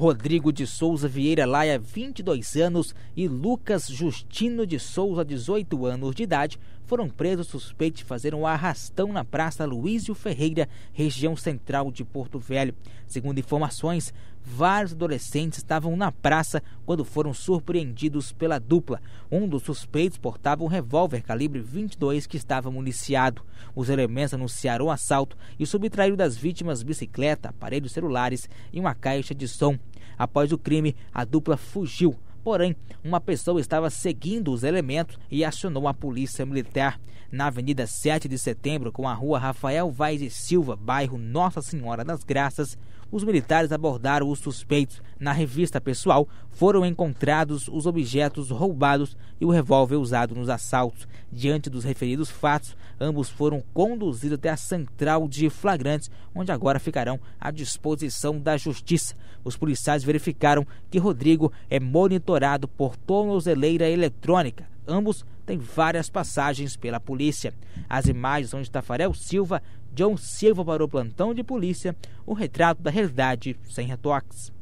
Rodrigo de Souza Vieira Laia, 22 anos, e Lucas Justino de Souza, 18 anos de idade, foram presos suspeitos de fazer um arrastão na Praça Luísio Ferreira, região central de Porto Velho. Segundo informações, vários adolescentes estavam na praça quando foram surpreendidos pela dupla. Um dos suspeitos portava um revólver calibre 22 que estava municiado. Os elementos anunciaram o assalto e subtraíram das vítimas bicicleta, aparelhos celulares e uma caixa de som. Após o crime, a dupla fugiu. Porém, uma pessoa estava seguindo os elementos e acionou a polícia militar. Na Avenida 7 de Setembro, com a rua Rafael Vaz e Silva, bairro Nossa Senhora das Graças, os militares abordaram os suspeitos. Na revista pessoal, foram encontrados os objetos roubados e o revólver usado nos assaltos. Diante dos referidos fatos, ambos foram conduzidos até a central de flagrantes, onde agora ficarão à disposição da justiça. Os policiais verificaram que Rodrigo é monitorado por tornozeleira eletrônica. Ambos têm várias passagens pela polícia. As imagens onde Tafarel Silva, John Silva para o plantão de polícia, o retrato da realidade sem retoques.